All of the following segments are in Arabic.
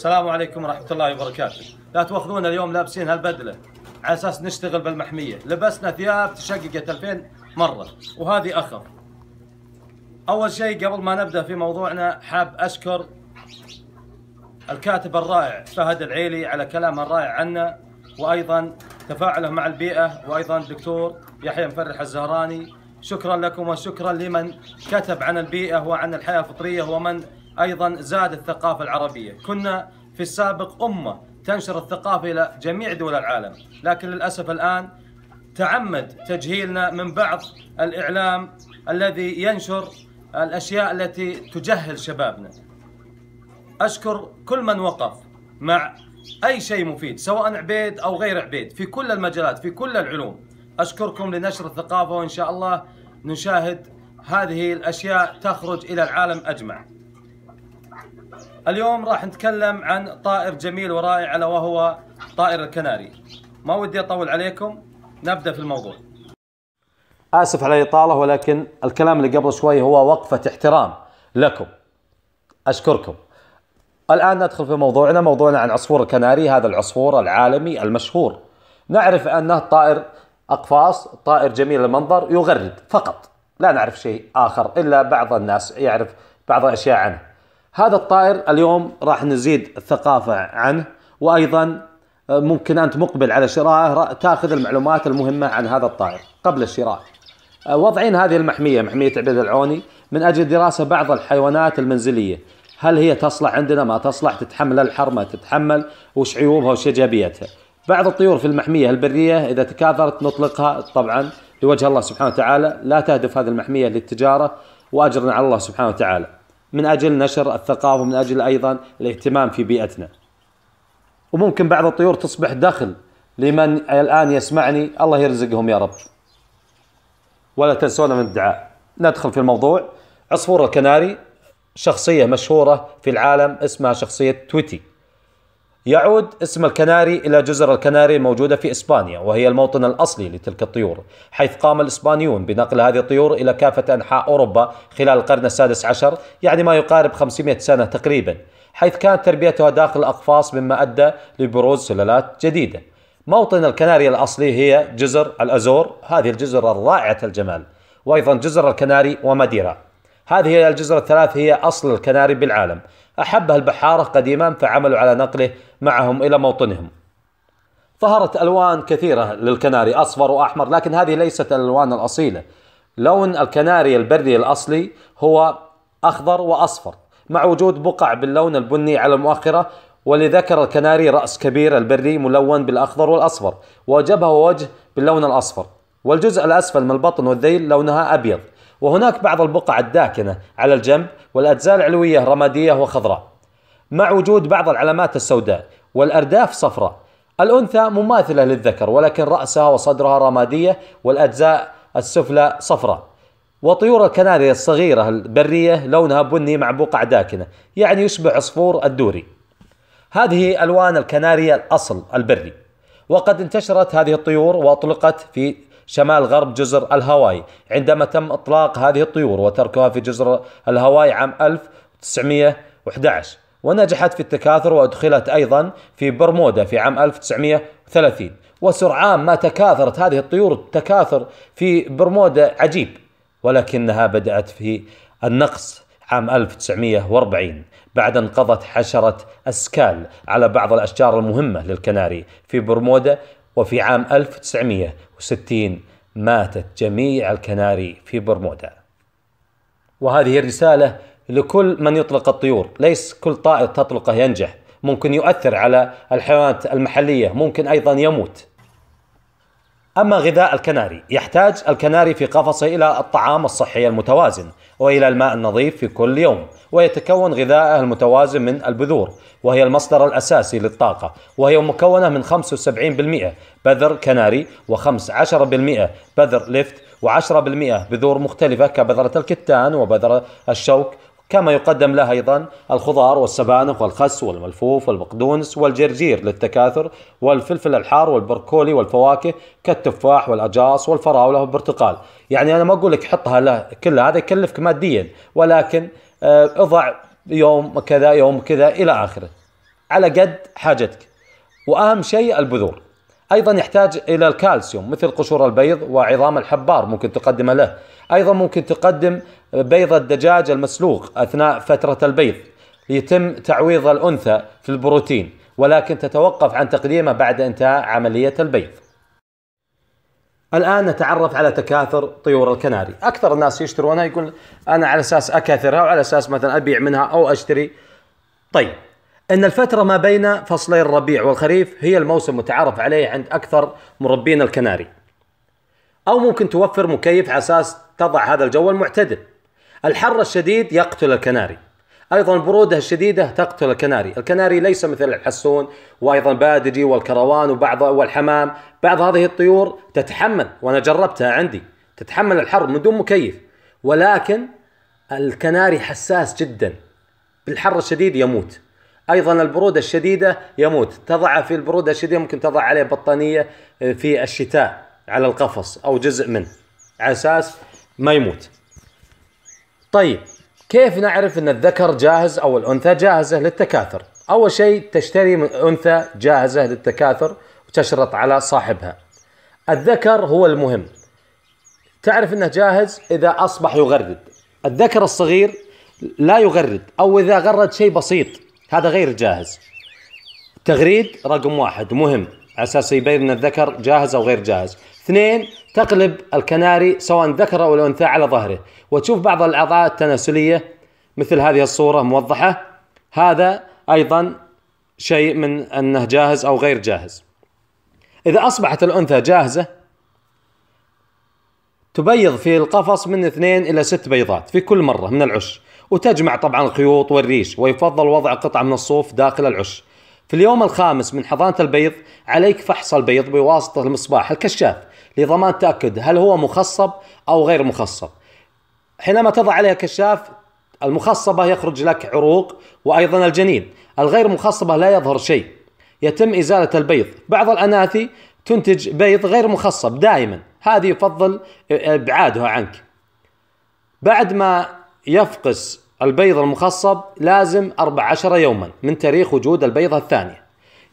السلام عليكم ورحمه الله وبركاته لا تواخذونا اليوم لابسين هالبدله على اساس نشتغل بالمحميه لبسنا ثياب تشققت 2000 مره وهذه أخر. اول شيء قبل ما نبدا في موضوعنا حاب اشكر الكاتب الرائع فهد العيلي على كلامه الرائع عنا وايضا تفاعله مع البيئه وايضا الدكتور يحيى مفرح الزهراني شكرا لكم وشكرا لمن كتب عن البيئه وعن الحياه الفطريه ومن ايضا زاد الثقافه العربيه، كنا في السابق امه تنشر الثقافه الى جميع دول العالم، لكن للاسف الان تعمد تجهيلنا من بعض الاعلام الذي ينشر الاشياء التي تجهل شبابنا. اشكر كل من وقف مع اي شيء مفيد سواء عبيد او غير عبيد في كل المجالات في كل العلوم. اشكركم لنشر الثقافه وان شاء الله نشاهد هذه الاشياء تخرج الى العالم اجمع. اليوم راح نتكلم عن طائر جميل ورائع الا وهو طائر الكناري ما ودي اطول عليكم نبدا في الموضوع اسف على الاطاله ولكن الكلام اللي قبل شوي هو وقفه احترام لكم اشكركم الان ندخل في موضوعنا موضوعنا عن عصفور الكناري هذا العصفور العالمي المشهور نعرف انه طائر اقفاص طائر جميل المنظر يغرد فقط لا نعرف شيء اخر الا بعض الناس يعرف بعض الاشياء عنه هذا الطائر اليوم راح نزيد الثقافة عنه وأيضا آه، ممكن أنت مقبل على شرائه تأخذ المعلومات المهمة عن هذا الطائر قبل الشراء آه، وضعين هذه المحمية محمية عبيد العوني من أجل دراسة بعض الحيوانات المنزلية هل هي تصلح عندنا ما تصلح تتحمل الحر ما تتحمل وش عيوبها وش ايجابياتها بعض الطيور في المحمية البرية إذا تكاثرت نطلقها طبعا لوجه الله سبحانه وتعالى لا تهدف هذه المحمية للتجارة وأجرنا على الله سبحانه وتعالى من أجل نشر الثقافة ومن أجل أيضا الاهتمام في بيئتنا وممكن بعض الطيور تصبح دخل لمن الآن يسمعني الله يرزقهم يا رب ولا تنسونا من الدعاء ندخل في الموضوع عصفور الكناري شخصية مشهورة في العالم اسمها شخصية تويتي يعود اسم الكناري إلى جزر الكناري الموجودة في إسبانيا وهي الموطن الأصلي لتلك الطيور حيث قام الإسبانيون بنقل هذه الطيور إلى كافة أنحاء أوروبا خلال القرن السادس عشر يعني ما يقارب 500 سنة تقريبا حيث كانت تربيتها داخل الأقفاص مما أدى لبروز سلالات جديدة موطن الكناري الأصلي هي جزر الأزور هذه الجزر الرائعة الجمال وأيضا جزر الكناري وماديرا هذه الجزر الثلاث هي أصل الكناري بالعالم أحبها البحارة قديما فعملوا على نقله معهم إلى موطنهم ظهرت ألوان كثيرة للكناري أصفر وأحمر لكن هذه ليست الألوان الأصيلة لون الكناري البري الأصلي هو أخضر وأصفر مع وجود بقع باللون البني على المؤخرة ولذكر الكناري رأس كبير البري ملون بالأخضر والأصفر وجبهة ووجه باللون الأصفر والجزء الأسفل من البطن والذيل لونها أبيض وهناك بعض البقع الداكنة على الجنب والأجزاء العلوية رمادية وخضراء مع وجود بعض العلامات السوداء والأرداف صفراء الأنثى مماثلة للذكر ولكن رأسها وصدرها رمادية والأجزاء السفلى صفراء وطيور الكناري الصغيرة البرية لونها بني مع بقع داكنة يعني يشبه عصفور الدوري هذه ألوان الكناري الأصل البري وقد انتشرت هذه الطيور وأطلقت في شمال غرب جزر الهاواي عندما تم إطلاق هذه الطيور وتركها في جزر الهاواي عام 1911 ونجحت في التكاثر وأدخلت أيضا في برمودا في عام 1930 وسرعان ما تكاثرت هذه الطيور التكاثر في برمودا عجيب ولكنها بدأت في النقص عام 1940 بعد انقضت حشرة أسكال على بعض الأشجار المهمة للكناري في برمودا وفي عام 1960 ماتت جميع الكناري في برمودا وهذه الرسالة لكل من يطلق الطيور ليس كل طائر تطلقه ينجح ممكن يؤثر على الحيوانات المحلية ممكن أيضا يموت أما غذاء الكناري يحتاج الكناري في قفصه إلى الطعام الصحي المتوازن وإلى الماء النظيف في كل يوم ويتكون غذائه المتوازن من البذور وهي المصدر الأساسي للطاقة وهي مكونة من 75% بذر كناري و15% بذر لفت و10% بذور مختلفة كبذرة الكتان وبذرة الشوك كما يقدم لها أيضا الخضار والسبانخ والخس والملفوف والبقدونس والجرجير للتكاثر والفلفل الحار والبركولي والفواكه كالتفاح والأجاص والفراولة والبرتقال يعني أنا ما أقول لك حطها له كل هذا يكلفك ماديا ولكن آه، اضع يوم كذا يوم كذا إلى آخره على قد حاجتك وأهم شيء البذور ايضا يحتاج الى الكالسيوم مثل قشور البيض وعظام الحبار ممكن تقدمه له ايضا ممكن تقدم بيض الدجاج المسلوق أثناء فترة البيض يتم تعويض الأنثى في البروتين ولكن تتوقف عن تقديمه بعد انتهاء عملية البيض الآن نتعرف على تكاثر طيور الكناري أكثر الناس يشترونها يقول أنا على أساس أكاثرها وعلى أساس مثلا أبيع منها أو أشتري طيب ان الفتره ما بين فصلي الربيع والخريف هي الموسم المتعارف عليه عند اكثر مربين الكناري او ممكن توفر مكيف على اساس تضع هذا الجو المعتدل الحر الشديد يقتل الكناري ايضا البروده الشديده تقتل الكناري، الكناري ليس مثل الحسون وايضا بادجي والكروان وبعض والحمام، بعض هذه الطيور تتحمل وانا جربتها عندي، تتحمل الحر من دون مكيف، ولكن الكناري حساس جدا بالحر الشديد يموت. ايضا البروده الشديده يموت، تضع في البروده الشديده ممكن تضع عليه بطانيه آه، في الشتاء على القفص او جزء منه على اساس ما يموت. طيب كيف نعرف ان الذكر جاهز او الانثى جاهزه للتكاثر؟ اول شيء تشتري من انثى جاهزه للتكاثر وتشرط على صاحبها. الذكر هو المهم. تعرف انه جاهز اذا اصبح يغرد. الذكر الصغير لا يغرد او اذا غرد شيء بسيط هذا غير جاهز. تغريد رقم واحد مهم على اساس يبين ان الذكر جاهز او غير جاهز. اثنين تقلب الكناري سواء ذكر أو أنثى على ظهره وتشوف بعض الأعضاء التناسلية مثل هذه الصورة موضحة هذا أيضا شيء من أنه جاهز أو غير جاهز إذا أصبحت الأنثى جاهزة تبيض في القفص من اثنين إلى ست بيضات في كل مرة من العش وتجمع طبعا الخيوط والريش ويفضل وضع قطعة من الصوف داخل العش في اليوم الخامس من حضانة البيض عليك فحص البيض بواسطة المصباح الكشاف لضمان تأكد هل هو مخصب أو غير مخصب حينما تضع عليها كشاف المخصبة يخرج لك عروق وأيضا الجنين الغير مخصبة لا يظهر شيء يتم إزالة البيض بعض الأناثي تنتج بيض غير مخصب دائما هذه يفضل إبعادها عنك بعد ما يفقس البيض المخصب لازم 14 يوما من تاريخ وجود البيضة الثانية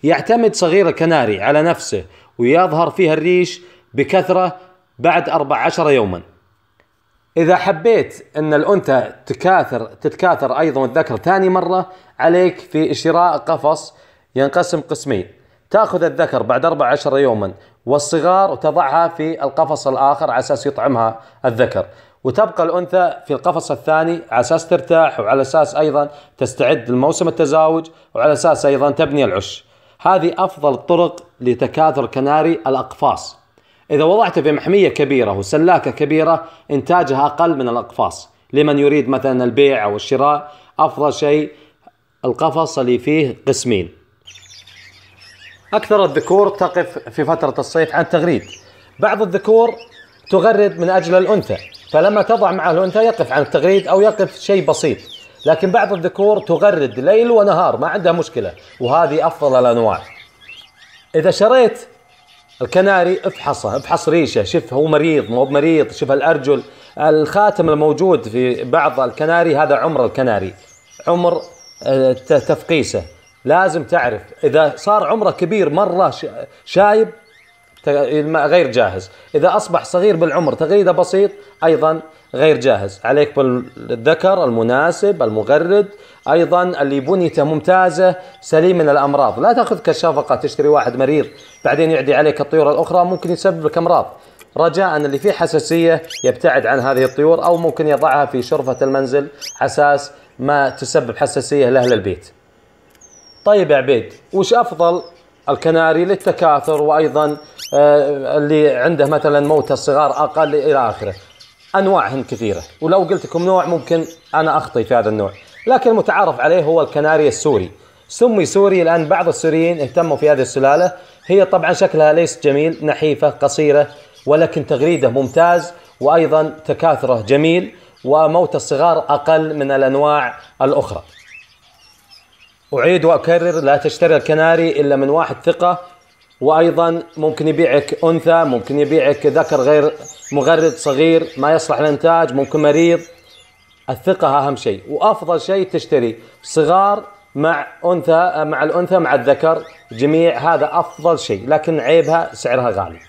يعتمد صغير الكناري على نفسه ويظهر فيها الريش بكثرة بعد 14 يوما إذا حبيت أن الأنثى تكاثر تتكاثر أيضا الذكر ثاني مرة عليك في شراء قفص ينقسم قسمين تأخذ الذكر بعد 14 يوما والصغار وتضعها في القفص الآخر على أساس يطعمها الذكر وتبقى الأنثى في القفص الثاني على أساس ترتاح وعلى أساس أيضا تستعد لموسم التزاوج وعلى أساس أيضا تبني العش هذه أفضل الطرق لتكاثر كناري الأقفاص إذا وضعته في محمية كبيرة وسلاكة كبيرة إنتاجها أقل من الأقفاص لمن يريد مثلا البيع أو الشراء أفضل شيء القفص اللي فيه قسمين أكثر الذكور تقف في فترة الصيف عن تغريد بعض الذكور تغرد من أجل الأنثى فلما تضع معه الأنثى يقف عن التغريد أو يقف شيء بسيط لكن بعض الذكور تغرد ليل ونهار ما عندها مشكلة وهذه أفضل الأنواع إذا شريت الكناري افحصه افحص ريشه شوف هو مريض مو مريض شوف الارجل الخاتم الموجود في بعض الكناري هذا عمر الكناري عمر آه، تفقيسه لازم تعرف اذا صار عمره كبير مره شايب الماء غير جاهز إذا أصبح صغير بالعمر تغريده بسيط أيضا غير جاهز عليك بالذكر المناسب المغرد أيضا اللي بنيته ممتازة سليم من الأمراض لا تأخذ كشفقة تشتري واحد مريض بعدين يعدي عليك الطيور الأخرى ممكن يسبب لك أمراض رجاء اللي فيه حساسية يبتعد عن هذه الطيور أو ممكن يضعها في شرفة المنزل حساس ما تسبب حساسية لأهل البيت طيب يا عبيد وش أفضل الكناري للتكاثر وايضا آه، اللي عنده مثلا موتى الصغار اقل الى اخره انواعهم كثيره ولو قلت لكم نوع ممكن انا اخطي في هذا النوع لكن المتعارف عليه هو الكناري السوري سمي سوري لان بعض السوريين اهتموا في هذه السلاله هي طبعا شكلها ليس جميل نحيفه قصيره ولكن تغريده ممتاز وايضا تكاثره جميل وموت الصغار اقل من الانواع الاخرى أعيد وأكرر لا تشتري الكناري إلا من واحد ثقة وأيضا ممكن يبيعك أنثى ممكن يبيعك ذكر غير مغرد صغير ما يصلح للإنتاج ممكن مريض الثقة أهم شيء وأفضل شيء تشتري صغار مع أنثى مع الأنثى مع الذكر جميع هذا أفضل شيء لكن عيبها سعرها غالي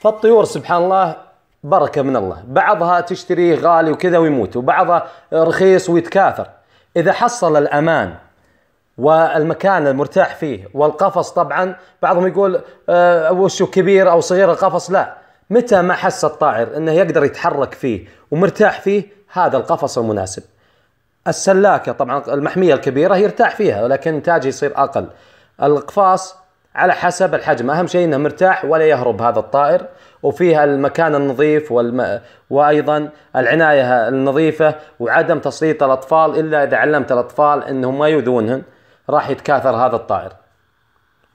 فالطيور سبحان الله بركة من الله بعضها تشتريه غالي وكذا ويموت وبعضها رخيص ويتكاثر إذا حصل الأمان والمكان المرتاح فيه والقفص طبعا بعضهم يقول آه، وشو كبير أو صغير القفص لا متى ما حس الطائر أنه يقدر يتحرك فيه ومرتاح فيه هذا القفص المناسب السلاكة طبعا المحمية الكبيرة يرتاح فيها ولكن إنتاجه يصير أقل القفاص على حسب الحجم اهم شيء انه مرتاح ولا يهرب هذا الطائر وفيها المكان النظيف والم... وايضا العنايه النظيفه وعدم تسليط الاطفال الا اذا علمت الاطفال انهم ما يؤذونهن راح يتكاثر هذا الطائر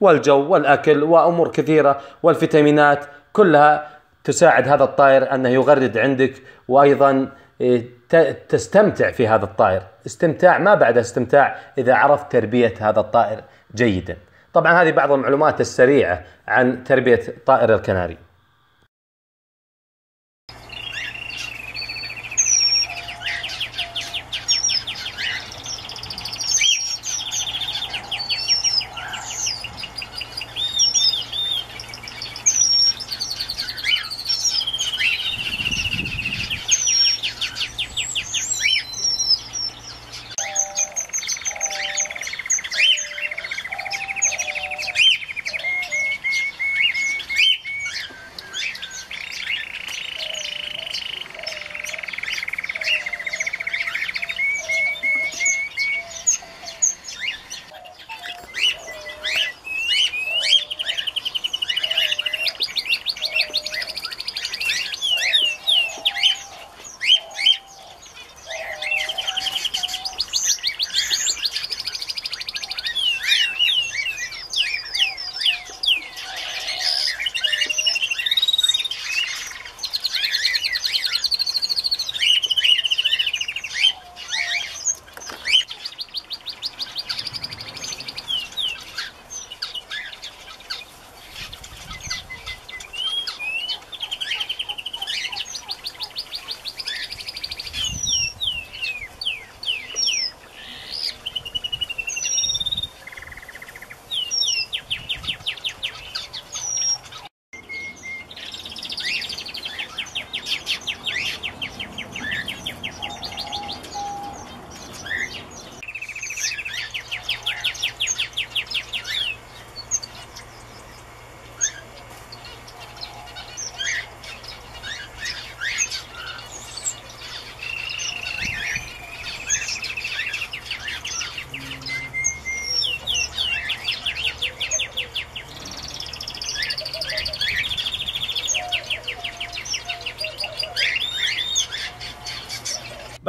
والجو والاكل وامور كثيره والفيتامينات كلها تساعد هذا الطائر انه يغرد عندك وايضا إيه، تستمتع في هذا الطائر استمتاع ما بعد استمتاع اذا عرفت تربيه هذا الطائر جيدا طبعا هذه بعض المعلومات السريعة عن تربية طائر الكناري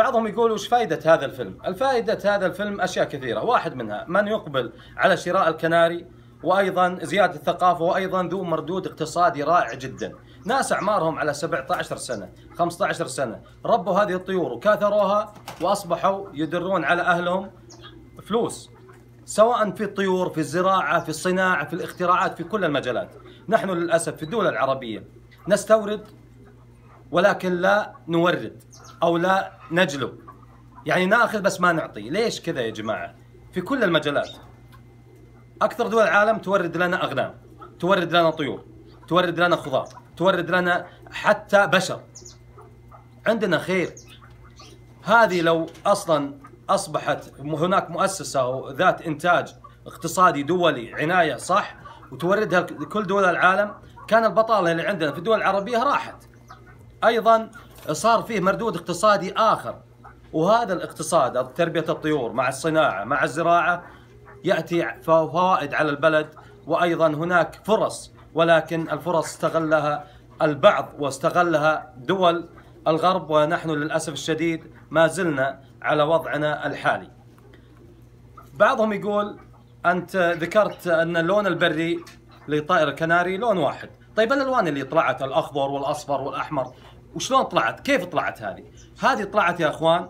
بعضهم يقول وش فائدة هذا الفيلم؟ الفائدة هذا الفيلم أشياء كثيرة واحد منها من يقبل على شراء الكناري وأيضا زيادة الثقافة وأيضا ذو مردود اقتصادي رائع جدا ناس أعمارهم على 17 سنة 15 سنة ربوا هذه الطيور وكاثروها وأصبحوا يدرون على أهلهم فلوس سواء في الطيور في الزراعة في الصناعة في الاختراعات في كل المجالات نحن للأسف في الدول العربية نستورد ولكن لا نورد او لا نجلب يعني ناخذ بس ما نعطي ليش كذا يا جماعه في كل المجالات اكثر دول العالم تورد لنا اغنام تورد لنا طيور تورد لنا خضار تورد لنا حتى بشر عندنا خير هذه لو اصلا اصبحت هناك مؤسسه او ذات انتاج اقتصادي دولي عنايه صح وتوردها لكل دول العالم كان البطاله اللي عندنا في الدول العربيه راحت ايضا صار فيه مردود اقتصادي آخر وهذا الاقتصاد تربية الطيور مع الصناعة مع الزراعة يأتي فوائد على البلد وأيضا هناك فرص ولكن الفرص استغلها البعض واستغلها دول الغرب ونحن للأسف الشديد ما زلنا على وضعنا الحالي بعضهم يقول أنت ذكرت أن اللون البري لطائر الكناري لون واحد طيب الألوان اللي طلعت الأخضر والأصفر والأحمر وشلون طلعت كيف طلعت هذه هذه طلعت يا اخوان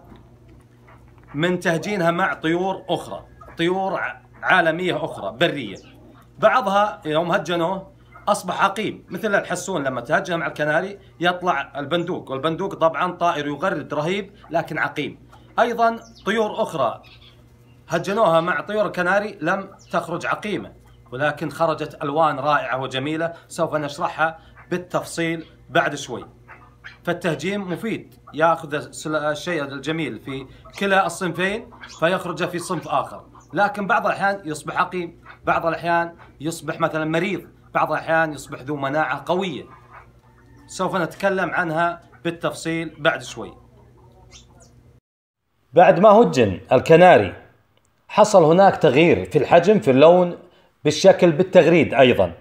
من تهجينها مع طيور اخرى طيور عالميه اخرى بريه بعضها يوم هجنوه اصبح عقيم مثل الحسون لما تهجن مع الكناري يطلع البندوق والبندوق طبعا طائر يغرد رهيب لكن عقيم ايضا طيور اخرى هجنوها مع طيور الكناري لم تخرج عقيمه ولكن خرجت الوان رائعه وجميله سوف نشرحها بالتفصيل بعد شوي فالتهجيم مفيد ياخذ الشيء الجميل في كلا الصنفين فيخرجه في صنف اخر لكن بعض الاحيان يصبح عقيم بعض الاحيان يصبح مثلا مريض بعض الاحيان يصبح ذو مناعه قويه سوف نتكلم عنها بالتفصيل بعد شوي بعد ما هجن الكناري حصل هناك تغيير في الحجم في اللون بالشكل بالتغريد ايضا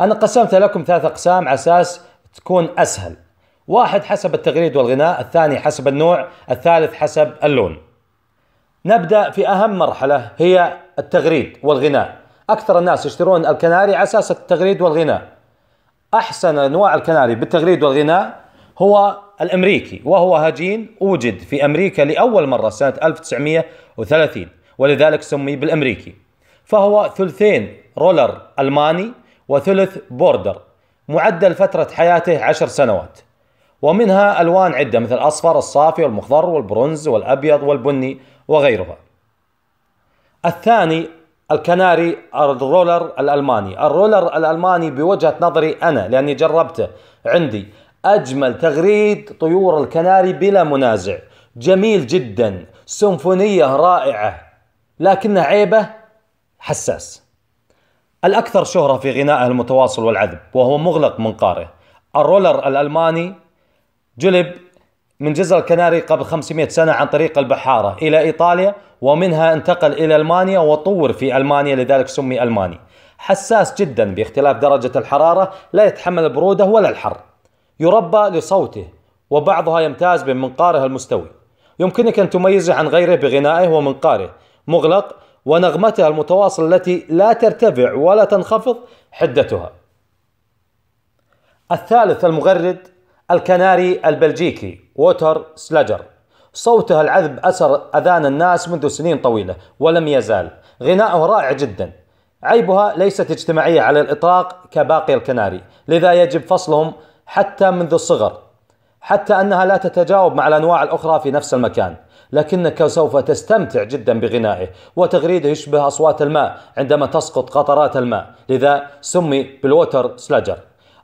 انا قسمت لكم ثلاث اقسام على اساس تكون اسهل واحد حسب التغريد والغناء الثاني حسب النوع الثالث حسب اللون نبدأ في أهم مرحلة هي التغريد والغناء أكثر الناس يشترون الكناري على أساس التغريد والغناء أحسن أنواع الكناري بالتغريد والغناء هو الأمريكي وهو هجين وجد في أمريكا لأول مرة سنة 1930 ولذلك سمي بالأمريكي فهو ثلثين رولر ألماني وثلث بوردر معدل فترة حياته عشر سنوات ومنها ألوان عدة مثل الأصفر الصافي والمخضر والبرونز والأبيض والبني وغيرها الثاني الكناري الرولر الألماني الرولر الألماني بوجهة نظري أنا لأني جربته عندي أجمل تغريد طيور الكناري بلا منازع جميل جدا سمفونية رائعة لكنه عيبه حساس الأكثر شهرة في غنائه المتواصل والعذب وهو مغلق منقاره الرولر الألماني جلب من جزر الكناري قبل 500 سنة عن طريق البحارة إلى إيطاليا ومنها انتقل إلى ألمانيا وطور في ألمانيا لذلك سمي ألماني حساس جدا باختلاف درجة الحرارة لا يتحمل البرودة ولا الحر يربى لصوته وبعضها يمتاز بمنقاره المستوي يمكنك أن تميزه عن غيره بغنائه ومنقاره مغلق ونغمته المتواصل التي لا ترتفع ولا تنخفض حدتها الثالث المغرد الكناري البلجيكي ووتر سلاجر صوته العذب أسر أذان الناس منذ سنين طويلة ولم يزال غناؤه رائع جدا عيبها ليست اجتماعية على الإطلاق كباقي الكناري لذا يجب فصلهم حتى منذ الصغر حتى أنها لا تتجاوب مع الأنواع الأخرى في نفس المكان لكنك سوف تستمتع جدا بغنائه وتغريده يشبه أصوات الماء عندما تسقط قطرات الماء لذا سمي بالووتر سلاجر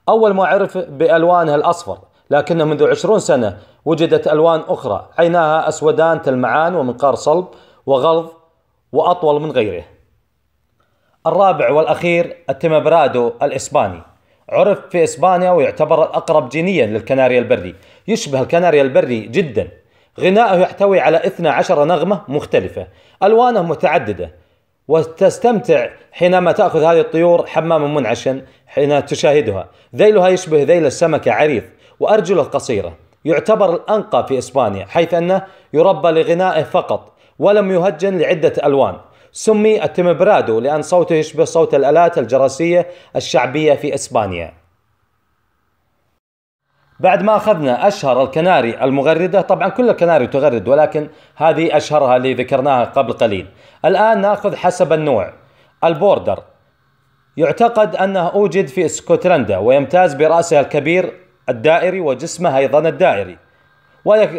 أول ما عرف بألوانه الأصفر لكن منذ عشرون سنة وجدت ألوان أخرى عيناها أسودان تلمعان ومنقار صلب وغلظ وأطول من غيره الرابع والأخير التمبرادو الإسباني عرف في إسبانيا ويعتبر الأقرب جينيا للكناري البري يشبه الكناري البري جدا غنائه يحتوي على 12 نغمة مختلفة ألوانه متعددة وتستمتع حينما تأخذ هذه الطيور حمام منعشا حين تشاهدها ذيلها يشبه ذيل السمكة عريض وأرجله قصيرة يعتبر الأنقى في إسبانيا حيث أنه يربى لغنائه فقط ولم يهجن لعدة ألوان سمي التمبرادو لأن صوته يشبه صوت الآلات الجرسية الشعبية في إسبانيا بعد ما أخذنا أشهر الكناري المغردة طبعا كل الكناري تغرد ولكن هذه أشهرها اللي ذكرناها قبل قليل الآن نأخذ حسب النوع البوردر يعتقد أنه أوجد في اسكتلندا ويمتاز برأسه الكبير الدائري وجسمه أيضا الدائري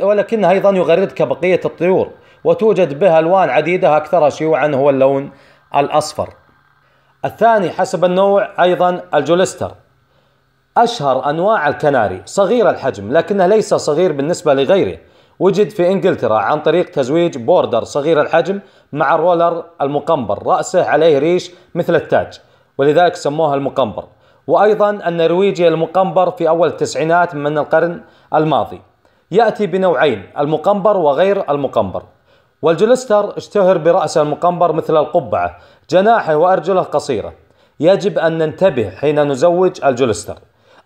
ولكنها أيضا يغرد كبقية الطيور وتوجد بها ألوان عديدة أكثرها شيوعا هو اللون الأصفر الثاني حسب النوع أيضا الجولستر أشهر أنواع الكناري صغير الحجم لكنه ليس صغير بالنسبة لغيره وجد في إنجلترا عن طريق تزويج بوردر صغير الحجم مع الرولر المقنبر رأسه عليه ريش مثل التاج ولذلك سموها المقنبر وأيضا النرويجي المقنبر في أول التسعينات من القرن الماضي يأتي بنوعين المقنبر وغير المقنبر والجلستر اشتهر برأس المقنبر مثل القبعة جناحه وأرجله قصيرة يجب أن ننتبه حين نزوج الجلستر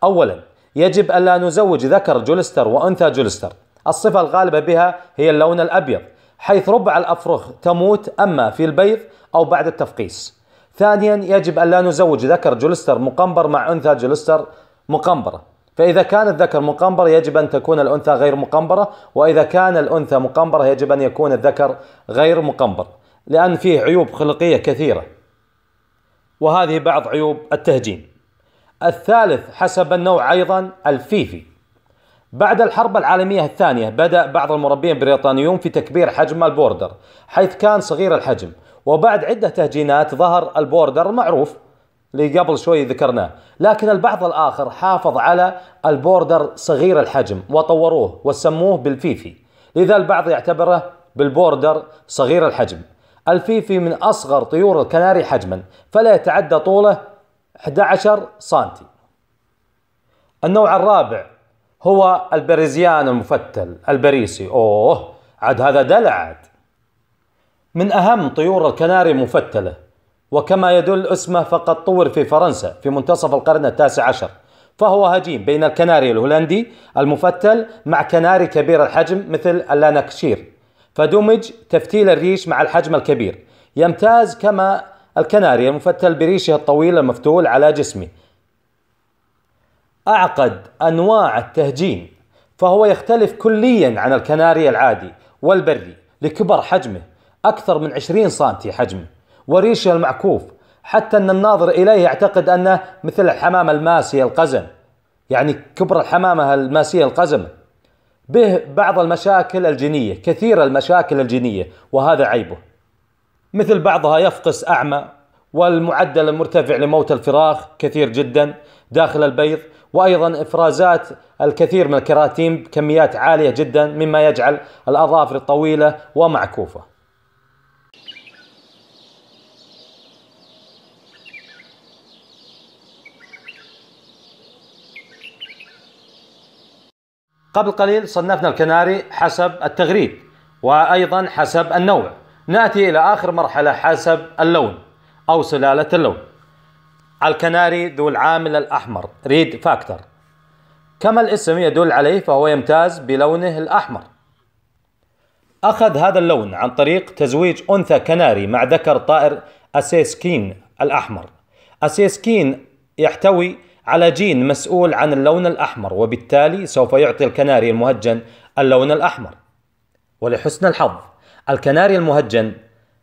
أولا يجب أن لا نزوج ذكر جلستر وأنثى جلستر الصفة الغالبة بها هي اللون الأبيض حيث ربع الأفرخ تموت أما في البيض أو بعد التفقيس ثانيا يجب أن لا نزوج ذكر جلستر مقنبر مع أنثى جلستر مقنبرة فإذا كان الذكر مقنبر يجب أن تكون الأنثى غير مقنبرة وإذا كان الأنثى مقنبرة يجب أن يكون الذكر غير مقنبر لأن فيه عيوب خلقية كثيرة وهذه بعض عيوب التهجين الثالث حسب النوع أيضا الفيفي بعد الحرب العالمية الثانية بدأ بعض المربين البريطانيون في تكبير حجم البوردر حيث كان صغير الحجم وبعد عدة تهجينات ظهر البوردر المعروف اللي قبل شوي ذكرناه لكن البعض الآخر حافظ على البوردر صغير الحجم وطوروه وسموه بالفيفي لذا البعض يعتبره بالبوردر صغير الحجم الفيفي من أصغر طيور الكناري حجما فلا يتعدى طوله 11 سنتي النوع الرابع هو البريزيان المفتل البريسي اوه عاد هذا دلع من أهم طيور الكناري مفتلة وكما يدل اسمه فقد طور في فرنسا في منتصف القرن التاسع عشر فهو هجين بين الكناري الهولندي المفتل مع كناري كبير الحجم مثل اللانكشير فدمج تفتيل الريش مع الحجم الكبير يمتاز كما الكناري المفتل بريشه الطويل المفتول على جسمه أعقد أنواع التهجين فهو يختلف كليا عن الكناري العادي والبري لكبر حجمه أكثر من 20 سنتي حجمه وريشه المعكوف حتى أن الناظر إليه يعتقد أنه مثل الحمامة الماسية القزم يعني كبر الحمامة الماسية القزم به بعض المشاكل الجينية كثير المشاكل الجينية وهذا عيبه مثل بعضها يفقس أعمى والمعدل المرتفع لموت الفراخ كثير جدا داخل البيض وايضا افرازات الكثير من الكراتين بكميات عاليه جدا مما يجعل الاظافر طويله ومعكوفه قبل قليل صنفنا الكناري حسب التغريد وأيضا حسب النوع نأتي إلى آخر مرحلة حسب اللون أو سلالة اللون الكناري ذو العامل الأحمر ريد فاكتور كما الاسم يدل عليه فهو يمتاز بلونه الأحمر أخذ هذا اللون عن طريق تزويج أنثى كناري مع ذكر طائر أسيسكين الأحمر أسيسكين يحتوي على جين مسؤول عن اللون الأحمر وبالتالي سوف يعطي الكناري المهجن اللون الأحمر ولحسن الحظ الكناري المهجن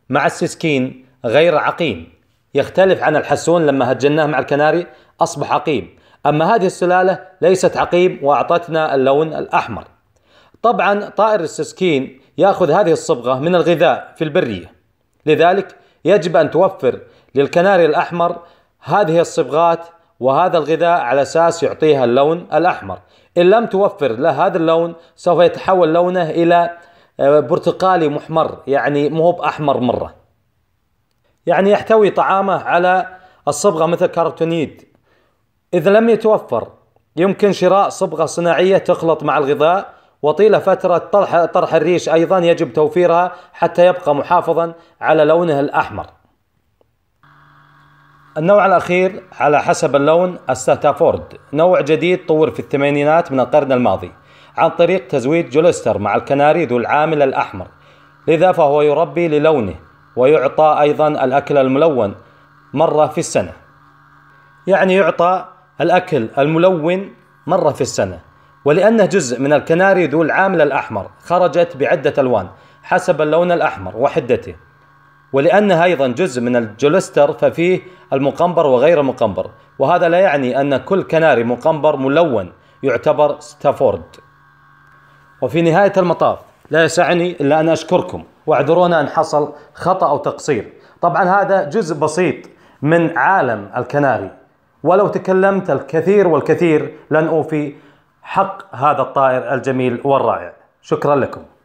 مع السسكين غير عقيم يختلف عن الحسون لما هجناه مع الكناري أصبح عقيم أما هذه السلالة ليست عقيم وأعطتنا اللون الأحمر طبعا طائر السسكين يأخذ هذه الصبغة من الغذاء في البرية لذلك يجب أن توفر للكناري الأحمر هذه الصبغات وهذا الغذاء على أساس يعطيها اللون الأحمر إن لم توفر له هذا اللون سوف يتحول لونه إلى آه، برتقالي محمر يعني مو بأحمر مرة يعني يحتوي طعامه على الصبغة مثل كارتونيد إذا لم يتوفر يمكن شراء صبغة صناعية تخلط مع الغذاء وطيلة فترة طرح, طرح الريش أيضا يجب توفيرها حتى يبقى محافظا على لونه الأحمر النوع الأخير على حسب اللون الستافورد نوع جديد طور في الثمانينات من القرن الماضي عن طريق تزويد جولستر مع الكناري ذو العامل الأحمر لذا فهو يربي للونه ويعطى أيضا الأكل الملون مرة في السنة يعني يعطى الأكل الملون مرة في السنة ولأنه جزء من الكناري ذو العامل الأحمر خرجت بعدة ألوان حسب اللون الأحمر وحدته ولانها أيضا جزء من الجولستر ففيه المقنبر وغير المقنبر وهذا لا يعني أن كل كناري مقنبر ملون يعتبر ستافورد وفي نهاية المطاف لا يسعني إلا أن أشكركم واعذرونا أن حصل خطأ أو تقصير طبعا هذا جزء بسيط من عالم الكناري ولو تكلمت الكثير والكثير لن أوفي حق هذا الطائر الجميل والرائع شكرا لكم